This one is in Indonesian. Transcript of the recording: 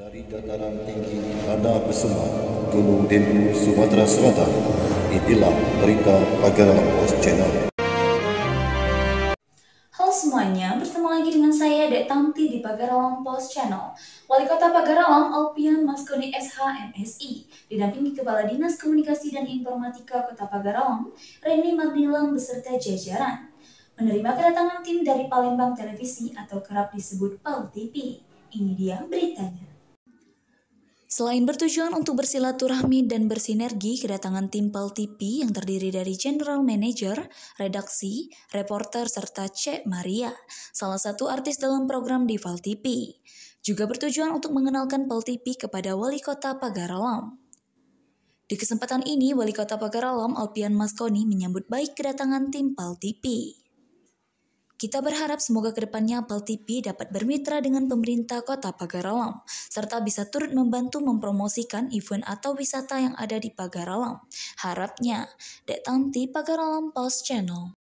Dari dataran tinggi Anda bersama Gunung Dembu, Sumatera Selatan, inilah berita Pagar Pos Channel. Halo semuanya, bertemu lagi dengan saya Dek Tanti di Pagaralang Post Channel. Wali Kota Pagaralang Alpian Maskoni SH MSI, didampingi Kepala Dinas Komunikasi dan Informatika Kota Pagaralang, Reni Magnilang beserta jajaran, menerima kedatangan tim dari Palembang Televisi atau kerap disebut PAL TV. Ini dia beritanya. Selain bertujuan untuk bersilaturahmi dan bersinergi, kedatangan tim PAL TV yang terdiri dari General Manager, Redaksi, Reporter, serta C. Maria, salah satu artis dalam program di PAL TV, juga bertujuan untuk mengenalkan PAL TV kepada Wali Kota Pagaralam. Di kesempatan ini, Wali Kota Pagaralam Alpian Maskoni menyambut baik kedatangan tim PAL TV. Kita berharap semoga kedepannya Apple TV dapat bermitra dengan pemerintah kota Pagaralam, serta bisa turut membantu mempromosikan event atau wisata yang ada di Pagaralam. Harapnya, Dek Tanti Pagaralam Post Channel.